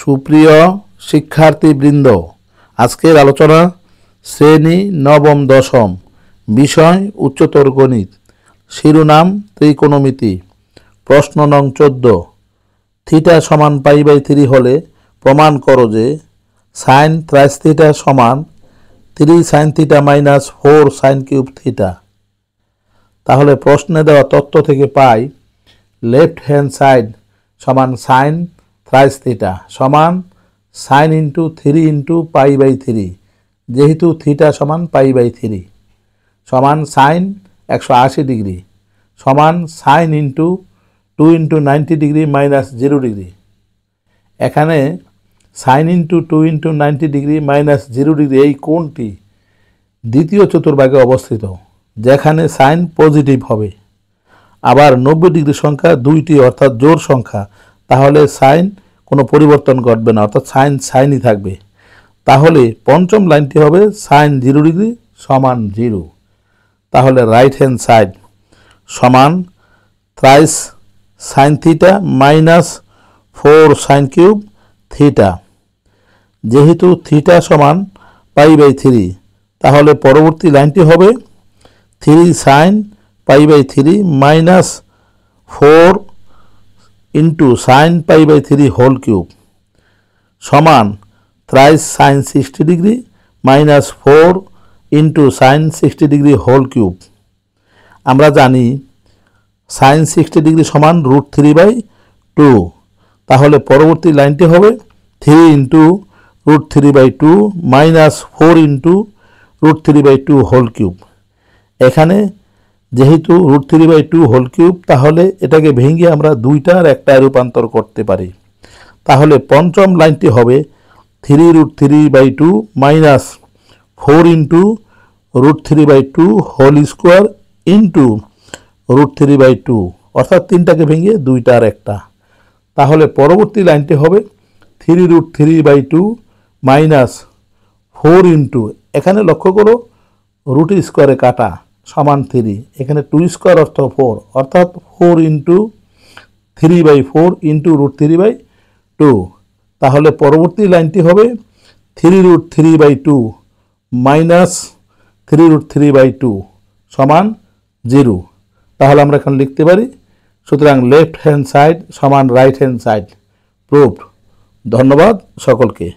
সুপ্রিয় শিক্ষার্থীবৃন্দ আজকের আলোচনা শ্রেণী নবম দশম বিষয় উচ্চতর গণিত শিরোনাম ত্রিকোণমিতি প্রশ্ন নং চোদ্দ থিটা সমান পাই বাই থ্রি হলে প্রমাণ করো যে সাইন ত্রাইস থিটা সমান three sine theta minus four sine cube theta তাহলে প্রশ্নে দেওয়া তথ্য থেকে পাই লেফট হ্যান্ড সাইড সমান সাইন রাইস থিটা সমান sine into three into pi by three যেহেতু থিটা সমান পাই বাই থ্রি সমান সাইন একশো আশি ডিগ্রি সমান sine into two into ninety degree minus zero degree এখানে sine into two into ninety degree minus zero degree এই কোণটি দ্বিতীয় চতুর্ভাগে অবস্থিত যেখানে সাইন পজিটিভ হবে আবার নব্বই ডিগ্রি সংখ্যা দুইটি অর্থাৎ জোর সংখ্যা তাহলে সাইন কোনো পরিবর্তন ঘটবে না অর্থাৎ সাইন সাইনই থাকবে তাহলে পঞ্চম লাইনটি হবে সাইন জিরো ডিগ্রি সমান জিরো তাহলে রাইট হ্যান্ড সাইড সমান thrice sine theta minus four sine cube theta যেহেতু থিটা সমান পাই বাই থ্রি তাহলে পরবর্তী লাইনটি হবে three sine pi by three minus four into sine pi by three whole cube সমান thrice sine sixty degree minus four into sine sixty degree whole cube আমরা জানি sine sixty degree সমান root three by two তাহলে পরবর্তী লাইনটি হবে three into root three by two minus four into root three by two whole cube এখানে যেহেতু root three by two whole cube তাহলে এটাকে ভেঙে আমরা দুইটার একটায় রূপান্তর করতে পারি তাহলে পঞ্চম লাইনটি হবে three root three by two minus four into root three by two whole square into root three by two অর্থাৎ তিনটাকে ভেঙে দুইটা আর একটা তাহলে পরবর্তী লাইনটি হবে three root three by two minus four into এখানে লক্ষ্য করো রুট স্কোয়ারে কাটা সমান থ্রি এখানে টু স্কোয়ার অর্থ ফোর অর্থাৎ four into three by four into root three by two তাহলে পরবর্তী লাইনটি হবে three root three by two minus three root three by two সমান জিরো তাহলে আমরা এখন লিখতে পারি সুতরাং লেফট হ্যান্ড সাইড সমান রাইট হ্যান্ড সাইড প্রুফ ধন্যবাদ সকলকে